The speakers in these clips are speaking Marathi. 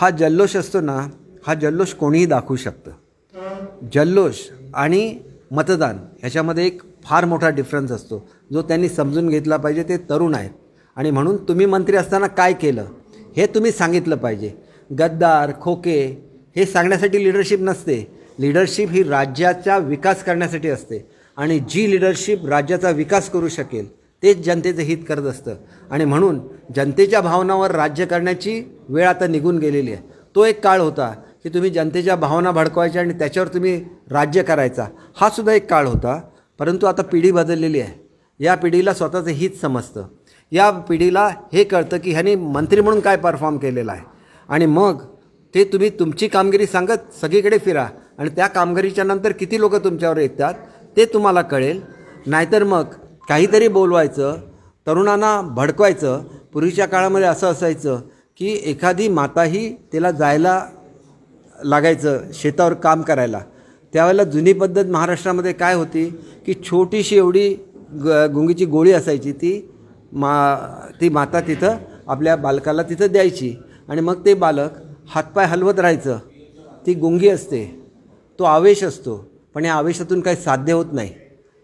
हा जल्लोष असतो ना हा जल्लोष कोणीही दाखवू शकतं जल्लोष आणि मतदान ह्याच्यामध्ये एक फार मोठा डिफरन्स असतो जो त्यांनी समजून घेतला पाहिजे ते तरुण आहेत आणि म्हणून तुम्ही मंत्री असताना काय केलं हे तुम्ही सांगितलं पाहिजे गद्दार खोके हे सांगण्यासाठी लिडरशिप नसते लिडरशिप ही राज्याचा विकास करण्यासाठी असते आणि जी लिडरशिप राज्याचा विकास करू शकेल तेच जनतेचं हित करत असतं आणि म्हणून जनतेच्या भावनावर राज्य करण्याची वेळ आता निघून गेलेली आहे तो एक काळ होता की तुम्ही जनतेच्या भावना भडकवायच्या आणि त्याच्यावर तुम्ही राज्य करायचा हा सुद्धा एक काळ होता परंतु आता पिढी बदललेली आहे या पिढीला स्वतःचं हित समजतं या पिढीला हे कळतं की ह्याने मंत्री म्हणून काय परफॉर्म केलेला आहे आणि मग ते तुम्ही तुमची कामगिरी सांगत सगळीकडे फिरा आणि त्या कामगिरीच्या नंतर किती लोक तुमच्यावर येतात ते तुम्हाला कळेल नाहीतर मग काहीतरी बोलवायचं तरुणांना भडकवायचं पूर्वीच्या काळामध्ये असं असायचं की एखादी माताही तिला जायला लागायचं शेतावर काम करायला त्यावेळेला जुनी पद्धत महाराष्ट्रामध्ये काय होती की छोटीशी एवढी ग गुंगीची गोळी असायची ती मा ती माता तिथं आपल्या बालकाला तिथं द्यायची आणि मग ते बालक हातपाय हलवत राहायचं ती गुंगी असते तो आवेश असतो पण या आवेशातून काही साध्य होत नाही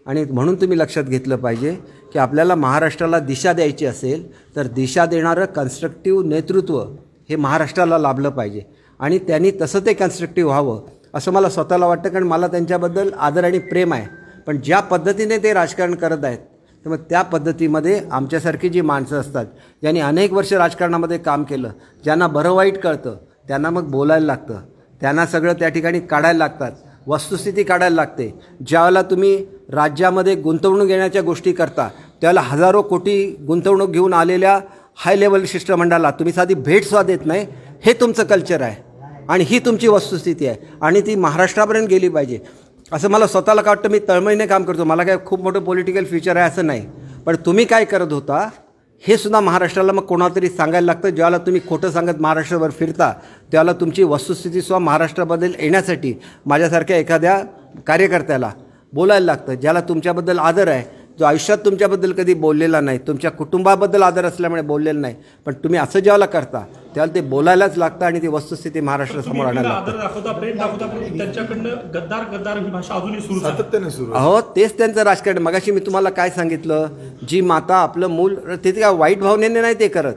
आणि म्हणून तुम्ही लक्षात घेतलं पाहिजे की आपल्याला महाराष्ट्राला दिशा द्यायची असेल तर दिशा देणारं कन्स्ट्रक्टिव्ह नेतृत्व हे महाराष्ट्राला लाभलं पाहिजे आणि त्यांनी तसं ते कन्स्ट्रक्टिव्ह व्हावं असं मला स्वतःला वाटतं कारण मला त्यांच्याबद्दल आदर आणि प्रेम आहे पण ज्या पद्धतीने ते राजकारण करत आहेत तर मग त्या पद्धतीमध्ये आमच्यासारखी जी माणसं असतात ज्यांनी अनेक वर्ष राजकारणामध्ये काम केलं ज्यांना बरं वाईट कळतं त्यांना मग बोलायला लागतं त्यांना सगळं त्या ठिकाणी काढायला लागतात वस्तुस्थिती काढायला लागते ज्यावेळेला तुम्ही राज्यामध्ये गुंतवणूक घेण्याच्या गोष्टी करता त्याला हजारो कोटी गुंतवणूक घेऊन आलेल्या हाय लेवल शिष्टमंडळाला तुम्ही साधी भेटसुद्धा देत नाही हे तुमचं कल्चर आहे आणि ही तुमची वस्तुस्थिती आहे आणि ती महाराष्ट्रापर्यंत गेली पाहिजे असं मला स्वतःला का वाटतं मी तळमळीने काम करतो मला काय खूप मोठं पॉलिटिकल फ्युचर आहे असं नाही पण तुम्ही काय करत होता हे सुद्धा महाराष्ट्राला मग कोणातरी सांगायला लागतं ज्याला तुम्ही खोटं सांगत महाराष्ट्रावर फिरता त्याला तुमची वस्तुस्थिती सुद्धा महाराष्ट्राबद्दल येण्यासाठी माझ्यासारख्या एखाद्या कार्यकर्त्याला बोलायला लागतं ज्याला तुमच्याबद्दल आदर आहे जो आयुष्यात तुमच्याबद्दल कधी बोललेला नाही तुमच्या कुटुंबाबद्दल आदर असल्यामुळे बोललेला नाही पण तुम्ही असं जेव्हा करता त्याला ते बोलायलाच लागतं आणि ती वस्तुस्थिती महाराष्ट्रासमोर आणायला अहो तेच त्यांचं राजकारण मगाशी मी तुम्हाला काय सांगितलं जी माता आपलं मूल ते काय वाईट भावनेने नाही ते करत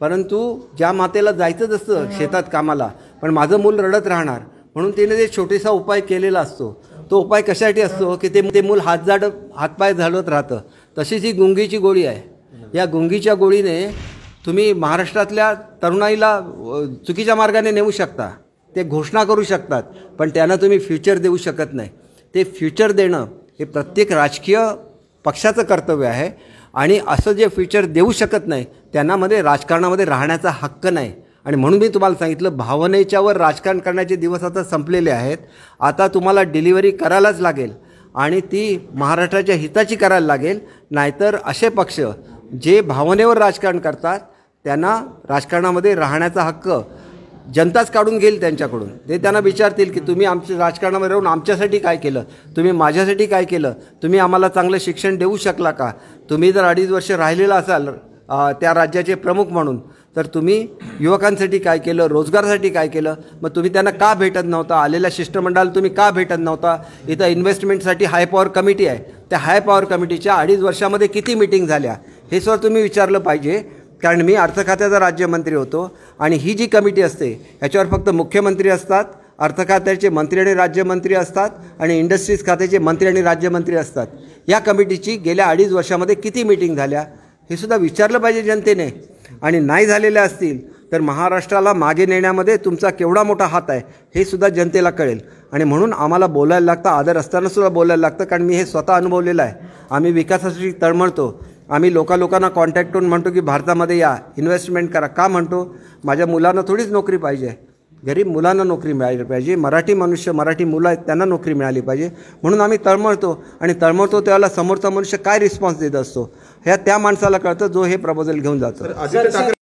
परंतु ज्या मातेला जायचंच असतं शेतात कामाला पण माझं मूल रडत राहणार म्हणून तिने ते छोटेसा उपाय केलेला असतो तो उपाय कशासाठी असतो की ते ते मूल हातजाड हातपाय झालत राहतं तशीच ही गुंगीची गोळी आहे या गुंगीच्या गोळीने तुम्ही महाराष्ट्रातल्या तरुणाईला चुकीच्या मार्गाने नेऊ शकता ते घोषणा करू शकतात पण त्यांना तुम्ही फ्युचर देऊ शकत नाही ते फ्युचर देणं हे प्रत्येक राजकीय पक्षाचं कर्तव्य आहे आणि असं जे फ्युचर देऊ शकत नाही त्यांनामध्ये राजकारणामध्ये राहण्याचा हक्क नाही आणि म्हणून मी तुम्हाला सांगितलं भावनेच्यावर राजकारण करण्याचे दिवस आता संपलेले आहेत आता तुम्हाला डिलिव्हरी करायलाच लागेल आणि ती महाराष्ट्राच्या हिताची करायला लागेल नाहीतर असे पक्ष जे भावनेवर राजकारण करतात त्यांना राजकारणामध्ये राहण्याचा हक्क जनताच काढून घेईल त्यांच्याकडून ते त्यांना विचारतील की तुम्ही आमच्या राजकारणामध्ये राहून आमच्यासाठी काय केलं तुम्ही माझ्यासाठी काय केलं तुम्ही आम्हाला चांगलं शिक्षण देऊ शकला का तुम्ही जर अडीच वर्ष राहिलेला असाल त्या राज्याचे प्रमुख म्हणून तर तुम्ही युवकांसाठी काय केलं रोजगारसाठी काय केलं मग तुम्ही त्यांना का भेटत नव्हता आलेल्या शिष्टमंडळाला तुम्ही का भेटत नव्हता इथं इन्व्हेस्टमेंटसाठी हाय पॉवर कमिटी आहे त्या हाय पॉवर कमिटीच्या अडीच वर्षामध्ये किती मिटिंग झाल्या हे सुद्धा तुम्ही विचारलं पाहिजे कारण मी अर्थ खात्याचा राज्यमंत्री होतो आणि ही जी कमिटी असते याच्यावर फक्त मुख्यमंत्री असतात अर्थ खात्याचे मंत्री आणि राज्यमंत्री असतात आणि इंडस्ट्रीज खात्याचे मंत्री आणि राज्यमंत्री असतात या कमिटीची गेल्या अडीच वर्षामध्ये किती मिटिंग झाल्या हे सुद्धा विचारलं पाहिजे जनतेने आणि नाही झालेल्या असतील तर महाराष्ट्राला मागे नेण्यामध्ये तुमचा केवढा मोठा हात आहे हे सुद्धा जनतेला कळेल आणि म्हणून आम्हाला बोलायला लागतं आदर असताना सुद्धा बोलायला लागतं कारण मी हे स्वतः अनुभवलेलं आहे आम्ही विकासासाठी तळमळतो आम्ही लोका लोकांना कॉन्टॅक्ट करून म्हणतो की भारतामध्ये या इन्व्हेस्टमेंट करा का म्हणतो माझ्या मुलांना थोडीच नोकरी पाहिजे गरीब मुलांना नोकरी मिळाली पाहिजे मराठी मनुष्य मराठी मुलं आहेत त्यांना नोकरी मिळाली पाहिजे म्हणून आम्ही तळमळतो आणि तळमळतो त्याला समोरचा मनुष्य काय रिस्पॉन्स देत असतो ह्या त्या माणसाला कळतं जो हे प्रपोजल घेऊन जातो